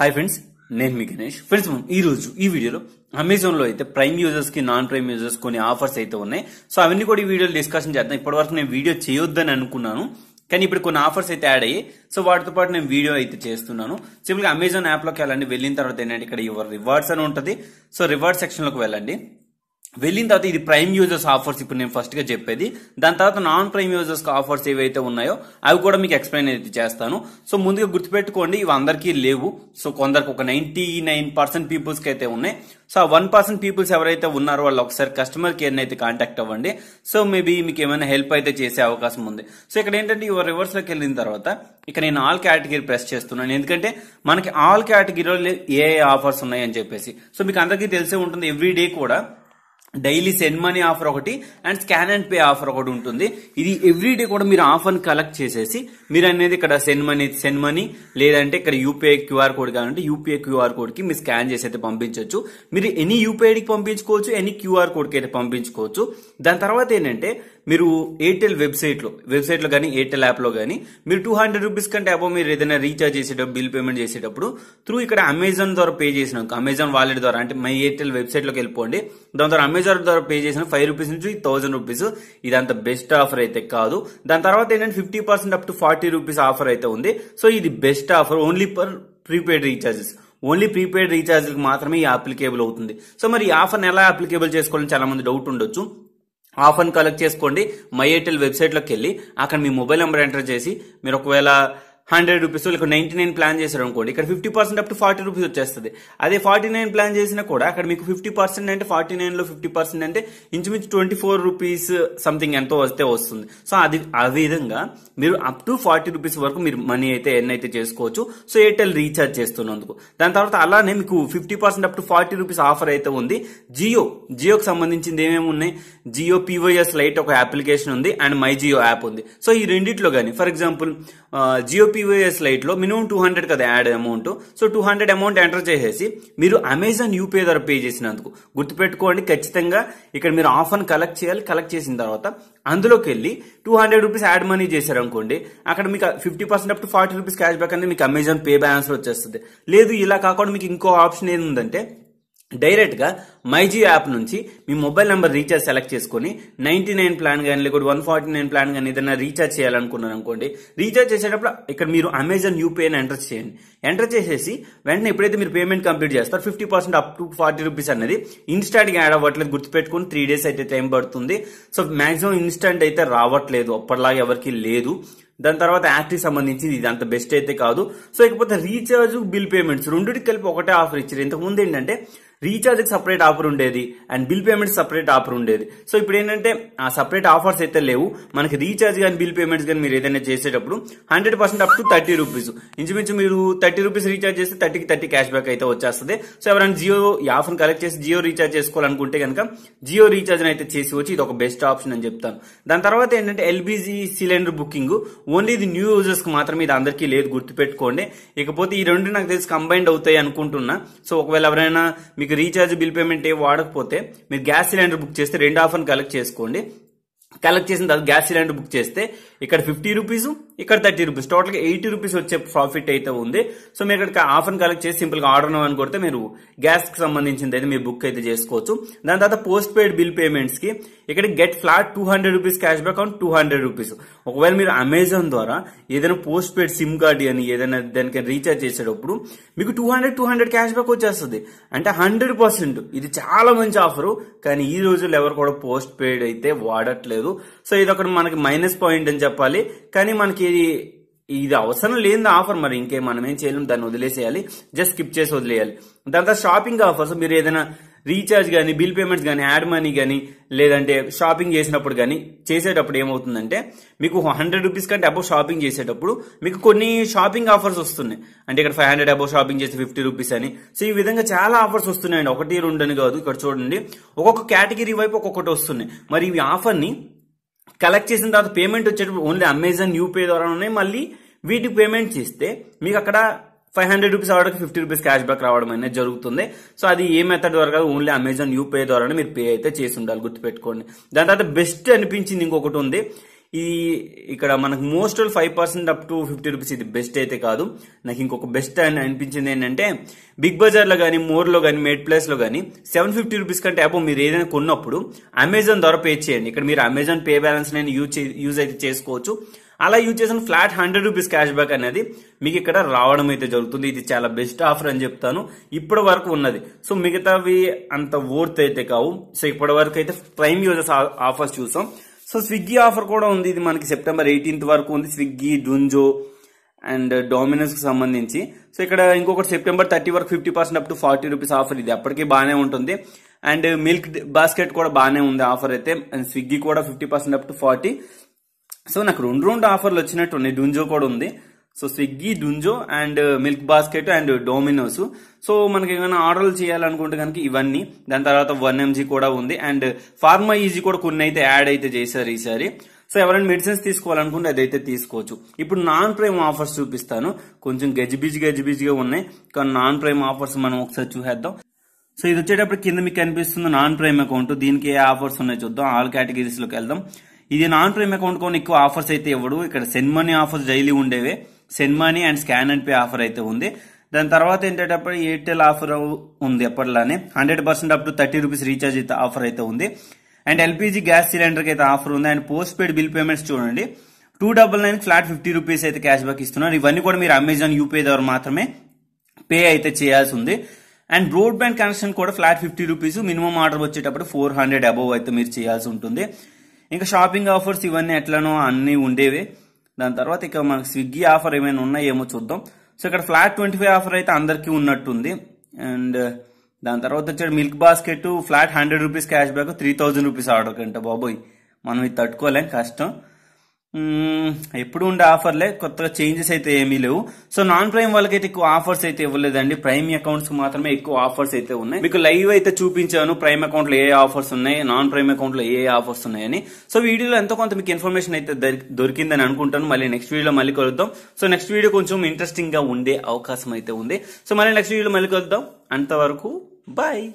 hi friends నేను మీ Ganesh friends మనం ఈ రోజు ఈ వీడియోలో అమెజాన్లో అయితే ప్రైమ్ యూజర్స్ కి నాన్ ప్రైమ్ యూజర్స్ కొన్ని ఆఫర్స్ అయితే ఉన్నాయి సో అవన్నీ కూడా ఈ వీడియో డిస్కషన్ చేద్దాం ఇప్పటివరకు నేను వీడియో చేయొద్దని అనుకున్నాను కానీ ఇప్పుడు కొన్ని ఆఫర్స్ అయితే యాడ్ అయ్యి సో వాటితో పాటు నేను వీడియో అయితే చేస్తున్నాను గా అమెజాన్ యాప్లోకి వెళ్ళండి వెళ్ళిన తర్వాత ఏంటంటే ఇక్కడ యువర్ రివార్డ్స్ అని ఉంటుంది సో రివార్డ్ సెక్షన్లోకి వెళ్ళండి వెళ్ళిన తర్వాత ఇది ప్రైమ్ యూజర్స్ ఆఫర్స్ ఇప్పుడు నేను ఫస్ట్గా చెప్పేది దాని తర్వాత నాన్ ప్రైమ్ యూజర్స్ ఆఫర్స్ ఏవైతే ఉన్నాయో అవి కూడా మీకు ఎక్స్ప్లెయిన్ అయితే చేస్తాను సో ముందుగా గుర్తుపెట్టుకోండి ఇవి అందరికీ లేవు సో కొందరికి ఒక నైన్టీ నైన్ పర్సెంట్ పీపుల్స్కి అయితే ఉన్నాయి సో ఆ వన్ పర్సెంట్ పీపుల్స్ ఎవరైతే ఉన్నారో వాళ్ళు ఒకసారి కస్టమర్ కేర్ని అయితే కాంటాక్ట్ అవ్వండి సో మేబీ మీకు ఏమైనా హెల్ప్ అయితే చేసే అవకాశం ఉంది సో ఇక్కడ ఏంటంటే రివర్స్ రివర్స్లోకి వెళ్ళిన తర్వాత ఇక్కడ నేను ఆల్ కేటగిరీ ప్రెస్ చేస్తున్నాను ఎందుకంటే మనకి ఆల్ కేటగిరీలో ఏ ఆఫర్స్ ఉన్నాయని చెప్పేసి సో మీకు అందరికీ తెలిసే ఉంటుంది ఎవ్రీ డే కూడా డైలీ సెండ్ మనీ ఆఫర్ ఒకటి and scan and pay offer ఒకటి ఉంటుంది ఇది ఎవ్రీడే కూడా మీరు ఆఫర్ని కలెక్ట్ చేసేసి మీరు అనేది ఇక్కడ సెండ్ మనీ సెండ్ మనీ లేదంటే ఇక్కడ యూపీఐ క్యూఆర్ కోడ్ కావాలంటే యూపీఐ క్యూఆర్ కోడ్కి మీరు స్కాన్ చేసి అయితే పంపించవచ్చు మీరు ఎనీ యూపీఐడికి పంపించుకోవచ్చు ఎనీ క్యూఆర్ కోడ్కి అయితే పంపించుకోవచ్చు దాని తర్వాత ఏంటంటే మీరు ఎయిర్టెల్ వెబ్సైట్లో వెబ్సైట్లో కానీ ఎయిర్టెల్ యాప్లో కానీ మీరు టూ హండ్రెడ్ రూపీస్ కంటే అబో మీరు ఏదైనా రీఛార్జ్ చేసేటప్పుడు బిల్ పేమెంట్ చేసేటప్పుడు త్రూ ఇక్కడ అమెజాన్ ద్వారా పే చేసినాక అమెజాన్ వాలెట్ ద్వారా అంటే మై ఎయిర్టెల్ వెబ్సైట్లోకి వెళ్ళిపోండి దాని ద్వారా అమెజాన్ ద్వారా పే చేసిన ఫైవ్ రూపీస్ నుంచి థౌసండ్ రూపీస్ ఇదంత బెస్ట్ ఆఫర్ అయితే కాదు దాని తర్వాత ఏంటంటే fifty percent up to forty rupees offer అయితే ఉంది సో ఇది best offer only per prepaid recharges only prepaid recharge మాత్రమే ఈ అప్లికేబుల్ అవుతుంది సో మరి ఈ ఆఫర్ ఎలా అప్లికేబుల్ చేసుకోవాలని చాలా మంది డౌట్ ఉండొచ్చు ఆఫర్ని కలెక్ట్ చేసుకోండి మై ఎయిర్టెల్ వెబ్సైట్లోకి వెళ్ళి అక్కడ మీ మొబైల్ నెంబర్ ఎంటర్ చేసి మీరు ఒకవేళ హండ్రెడ్ రూపీస్ లేకపోతే నైన్టీ నైన్ ప్లాన్ చేశారు అనుకోండి ఇక్కడ fifty percent up to forty rupees వచ్చేస్తుంది అదే ఫార్టీ నైన్ ప్లాన్ చేసినా కూడా అక్కడ మీకు ఫిఫ్టీ పర్సెంట్ అంటే ఫార్టీ నైన్ లో ఫిఫ్టీ పర్సెంట్ అంటే ఇంచుమించు ట్వంటీ ఫోర్ రూపీస్ సంథింగ్ ఎంతో వస్తే వస్తుంది సో అది ఆ విధంగా మీరు అప్ టు ఫార్టీ రూపీస్ వరకు మీరు మనీ అయితే ఎన్ అయితే చేసుకోవచ్చు సో ఎయిర్టెల్ రీఛార్జ్ చేస్తున్నందుకు దాని తర్వాత అలానే మీకు fifty percent up to forty rupees offer అయితే ఉంది జియో జియోకి సంబంధించింది ఏమేమి ఉన్నాయి జియో పీవైఎస్ లైట్ ఒక అప్లికేషన్ ఉంది అండ్ మై జియో యాప్ ఉంది సో ఈ రెండింటిలో కానీ ఫర్ ఎగ్జాంపుల్ జియో యూపీవైఎస్ లైట్లో మినిమం టూ హండ్రెడ్ కదా add amount so two hundred amount enter చేసేసి మీరు అమెజాన్ యూపీఐ ద్వారా పే చేసినందుకు గుర్తుపెట్టుకోండి ఖచ్చితంగా ఇక్కడ మీరు ఆఫర్ని కలెక్ట్ చేయాలి కలెక్ట్ చేసిన తర్వాత అందులోకి వెళ్ళి two hundred rupees add money చేశారు అనుకోండి అక్కడ మీకు fifty percent up to forty rupees cash back అనేది మీకు అమెజాన్ పే బ్యాలెన్స్ వచ్చేస్తుంది లేదు ఇలా కాకుండా మీకు ఇంకో ఆప్షన్ ఏంటంటే డైరెక్ట్గా మైజీ యాప్ నుంచి మీ మొబైల్ నెంబర్ రీఛార్జ్ సెలెక్ట్ చేసుకుని నైన్టీ నైన్ ప్లాన్ కానీ లేకపోతే వన్ ఫార్టీ నైన్ ప్లాన్ కానీ ఏదైనా రీఛార్జ్ చేయాలనుకున్నాను అనుకోండి రీఛార్జ్ చేసేటప్పుడు ఇక్కడ మీరు అమెజాన్ యూపీఐని ఎంటర్ చేయండి ఎంటర్ చేసేసి వెంటనే ఎప్పుడైతే మీరు పేమెంట్ కంప్లీట్ చేస్తారు fifty percent up to forty rupees అనేది ఇన్స్టాంట్గా యాడ్ అవ్వట్లేదు గుర్తుపెట్టుకుని త్రీ డేస్ అయితే టైం పడుతుంది సో మాక్సిమం ఇన్స్టాంట్ అయితే రావట్లేదు అప్పటిలాగా ఎవరికి లేదు దాని తర్వాత యాక్ట్కి సంబంధించి ఇది అంత బెస్ట్ అయితే కాదు సో ఇకపోతే రీఛార్జ్ బిల్ పేమెంట్స్ రెండింటికి కలిపి ఒకటే ఆఫర్ ఇచ్చారు ఇంతకుముందు ఏంటంటే రీఛార్జ్కి సపరేట్ ఆఫర్ ఉండేది and bill payments separate offer ఉండేది సో ఇప్పుడు ఏంటంటే ఆ సపరేట్ ఆఫర్స్ అయితే లేవు మనకి రీఛార్జ్ కానీ బిల్ పేమెంట్స్ కానీ మీరు ఏదైనా చేసేటప్పుడు hundred percent up to thirty rupees ఇంచుమించు మీరు థర్టీ రూపీస్ రీఛార్జ్ చేస్తే థర్టీకి థర్టీ క్యాష్ బ్యాక్ అయితే వచ్చేస్తుంది సో ఎవరైనా జియో ఈ ఆఫర్ని కలెక్ట్ చేసి జియో రీఛార్జ్ చేసుకోవాలనుకుంటే కనుక జియో రీఛార్జ్ అయితే చేసి వచ్చి ఇది ఒక బెస్ట్ ఆప్షన్ అని చెప్తాను దాని తర్వాత ఏంటంటే ఎల్బీజీ సిలిండర్ బుకింగ్ ఓన్లీ ఇది న్యూ యూజర్స్ కి మాత్రమే ఇది అందరికీ లేదు గుర్తుపెట్టుకోండి ఇకపోతే ఈ రెండు నాకు తెలిసి కంబైన్డ్ అవుతాయి అనుకుంటున్నా సో ఒకవేళ ఎవరైనా మీకు మీకు రీఛార్జ్ బిల్ పేమెంట్ ఏ వాడకపోతే మీరు గ్యాస్ సిలిండర్ బుక్ చేస్తే రెండు ఆఫర్ కలెక్ట్ చేసుకోండి కలెక్ట్ చేసిన తర్వాత గ్యాస్ సిలిండర్ బుక్ చేస్తే ఇక్కడ ఫిఫ్టీ రూపీస్ ఇక్కడ థర్టీ రూపీస్ టోటల్ గా ఎయిటీ రూపీస్ వచ్చే ప్రాఫిట్ అయితే ఉంది సో మీరు ఇక్కడ ఆఫర్ కలెక్ట్ చేసి సింపుల్ గా ఆర్డర్ అని కొడితే మీరు గ్యాస్ కి సంబంధించింది అయితే మీరు బుక్ అయితే చేసుకోవచ్చు దాని తర్వాత పోస్ట్ పెయిడ్ బిల్ పేమెంట్స్ కి ఇక్కడ get flat two hundred rupees cash back on two hundred rupees ఒకవేళ మీరు అమెజాన్ ద్వారా ఏదైనా పోస్ట్ పెయిడ్ సిమ్ కార్డ్ అని ఏదైనా దానికి రీఛార్జ్ చేసేటప్పుడు మీకు two hundred two hundred cash back వచ్చేస్తుంది అంటే హండ్రెడ్ పర్సెంట్ ఇది చాలా మంచి ఆఫర్ కానీ ఈ రోజుల్లో ఎవరు కూడా పోస్ట్ పెయిడ్ అయితే వాడట్లేదు లేదు సో ఇది ఒకటి మనకి మైనస్ పాయింట్ అని చెప్పాలి కానీ మనకి ఇది అవసరం లేని ఆఫర్ మరి ఇంకే మనం ఏం చేయలేం దాన్ని వదిలేసేయాలి జస్ట్ స్కిప్ చేసి వదిలేయాలి దాని తర్వాత షాపింగ్ ఆఫర్స్ మీరు ఏదైనా రీఛార్జ్ కానీ బిల్ పేమెంట్స్ కానీ యాడ్ మనీ కానీ లేదంటే షాపింగ్ చేసినప్పుడు కానీ చేసేటప్పుడు ఏమవుతుందంటే మీకు హండ్రెడ్ రూపీస్ కంటే అబౌవ్ షాపింగ్ చేసేటప్పుడు మీకు కొన్ని షాపింగ్ ఆఫర్స్ వస్తున్నాయి అంటే ఇక్కడ ఫైవ్ హండ్రెడ్ అబౌవ్ షాపింగ్ చేసి ఫిఫ్టీ రూపీస్ అని సో ఈ విధంగా చాలా ఆఫర్స్ వస్తున్నాయండి ఒకటి రెండు అని కాదు ఇక్కడ చూడండి ఒక్కొక్క కేటగిరీ వైపు ఒక్కొక్కటి వస్తున్నాయి మరి ఈ ఆఫర్ని కలెక్ట్ చేసిన తర్వాత పేమెంట్ వచ్చేటప్పుడు ఓన్లీ అమెజాన్ యూపీఐ ద్వారానే మళ్ళీ వీటికి పేమెంట్ చేస్తే మీకు అక్కడ ఫైవ్ హండ్రెడ్ రూపీస్ ఆర్డర్కి ఫిఫ్టీ రూపీస్ క్యాష్ బ్యాక్ రావడం అనేది జరుగుతుంది సో అది ఏ మెథడ్ ద్వారా కాదు ఓన్లీ అమెజాన్ యూపీఐ ద్వారానే మీరు పే అయితే చేసి ఉండాలి గుర్తుపెట్టుకోండి దాని తర్వాత బెస్ట్ అనిపించింది ఇంకొకటి ఉంది ఇది ఇక్కడ మనకు most five percent up to fifty rupees ఇది బెస్ట్ అయితే కాదు నాకు ఇంకొక బెస్ట్ అని అనిపించింది ఏంటంటే బిగ్ బజార్లో కానీ మోర్లో కానీ మేడ్ ప్లేస్లో కానీ సెవెన్ ఫిఫ్టీ రూపీస్ కంటే అబో మీరు ఏదైనా కొన్నప్పుడు అమెజాన్ ద్వారా పే చేయండి ఇక్కడ మీరు అమెజాన్ పే బ్యాలెన్స్ నేను యూజ్ యూజ్ అయితే చేసుకోవచ్చు అలా యూజ్ చేసిన flat hundred rupees cash back అనేది మీకు ఇక్కడ రావడం అయితే జరుగుతుంది ఇది చాలా బెస్ట్ ఆఫర్ అని చెప్తాను ఇప్పటి వరకు ఉన్నది సో మిగతావి అంత వర్త్ అయితే కావు సో ఇప్పటి వరకు అయితే ప్రైమ్ యూజర్స్ ఆఫర్స్ చూసాం సో స్విగ్గీ ఆఫర్ కూడా ఉంది ఇది మనకి సెప్టెంబర్ ఎయిటీన్త్ వరకు ఉంది స్విగ్గీ డూన్జో అండ్ డామినోస్కి సంబంధించి సో ఇక్కడ ఇంకొకటి సెప్టెంబర్ థర్టీ వరకు fifty percent up to forty rupees offer ఇది అప్పటికీ బాగానే ఉంటుంది అండ్ మిల్క్ బాస్కెట్ కూడా బాగానే ఉంది ఆఫర్ అయితే అండ్ స్విగ్గీ కూడా fifty percent up to forty so నాకు రెండు రెండు ఆఫర్లు వచ్చినట్టు ఉన్నాయి డూన్జో కూడా ఉంది so Swiggy Dunzo and uh, Milkbasket and Domino's so మనకి ఏమైనా ఆర్డర్లు చేయాలనుకుంటే కనుక ఇవన్నీ దాని తర్వాత వన్ ఎంజీ కూడా ఉంది అండ్ ఫార్మా ఈజీ కూడా కొన్ని అయితే యాడ్ అయితే చేశారు ఈసారి సో ఎవరైనా మెడిసిన్స్ తీసుకోవాలనుకుంటే అదైతే తీసుకోవచ్చు ఇప్పుడు నాన్ ప్రైమ్ ఆఫర్స్ చూపిస్తాను కొంచెం గజిబిజి గజిబిజిగా ఉన్నాయి కానీ నాన్ ప్రైమ్ ఆఫర్స్ మనం ఒకసారి చూసేద్దాం సో ఇది వచ్చేటప్పుడు కింద మీకు కనిపిస్తుంది నాన్ ప్రైమ్ అకౌంట్ దీనికి ఏ ఆఫర్స్ ఉన్నాయి చూద్దాం ఆల్ కేటగిరీస్లోకి వెళ్దాం ఇది నాన్ ప్రైమ్ అకౌంట్ కొన్ని ఎక్కువ ఆఫర్స్ అయితే ఇవ్వడు ఇక్కడ సెన్ మనీ ఆఫర్స్ డైలీ ఉండేవే send money and scan and pay offer అయితే ఉంది దాని తర్వాత ఏంటంటే ఎయిర్టెల్ ఆఫర్ ఉంది ఎప్పటిలానే hundred percent up to thirty rupees recharge అయితే ఆఫర్ అయితే ఉంది అండ్ ఎల్పీజీ గ్యాస్ సిలిండర్కి అయితే ఆఫర్ ఉంది and postpaid bill payments చూడండి two double nine flat fifty rupees అయితే క్యాష్ బ్యాక్ ఇస్తున్నారు ఇవన్నీ కూడా మీరు అమెజాన్ యూపీఐ ద్వారా మాత్రమే పే అయితే చేయాల్సి ఉంది అండ్ బ్రాడ్ బ్యాండ్ కనెక్షన్ కూడా flat fifty rupees minimum order వచ్చేటప్పుడు ఫోర్ హండ్రెడ్ అబోవ్ అయితే మీరు చేయాల్సి ఉంటుంది ఇంకా షాపింగ్ ఆఫర్స్ ఇవన్నీ ఎట్లనో అన్నీ ఉండేవి దాని తర్వాత ఇక మనకు స్విగ్గీ ఆఫర్ ఏమైనా ఉన్నాయేమో చూద్దాం సో ఇక్కడ ఫ్లాట్ ట్వంటీ ఫైవ్ ఆఫర్ అయితే అందరికీ ఉన్నట్టుంది అండ్ దాని తర్వాత వచ్చాడు Milkbasket flat hundred rupees cash back three thousand rupees order కంటే బాబోయ్ మనం ఇది తట్టుకోలేం కష్టం ఎప్పుడు ఉండే ఆఫర్లే కొత్తగా చేంజెస్ అయితే ఏమీ లేవు సో నాన్ ప్రైమ్ వాళ్ళకైతే ఎక్కువ ఆఫర్స్ అయితే ఇవ్వలేదండి ప్రైమ్ అకౌంట్స్ మాత్రమే ఎక్కువ ఆఫర్స్ అయితే ఉన్నాయి మీకు లైవ్ అయితే చూపించాను ప్రైమ్ అకౌంట్ లో ఏ ఆఫర్స్ ఉన్నాయి నాన్ ప్రైమ్ అకౌంట్ లో ఏ ఆఫర్స్ ఉన్నాయని సో వీడియోలో ఎంతో కొంత మీకు ఇన్ఫర్మేషన్ అయితే దొరికిందని అనుకుంటాను మళ్ళీ నెక్స్ట్ వీడియోలో మళ్ళీ కలుద్దాం సో నెక్స్ట్ వీడియో కొంచెం ఇంట్రెస్టింగ్ గా ఉండే అవకాశం అయితే ఉంది సో మళ్ళీ నెక్స్ట్ వీడియోలో మళ్ళీ కలుద్దాం అంతవరకు బాయ్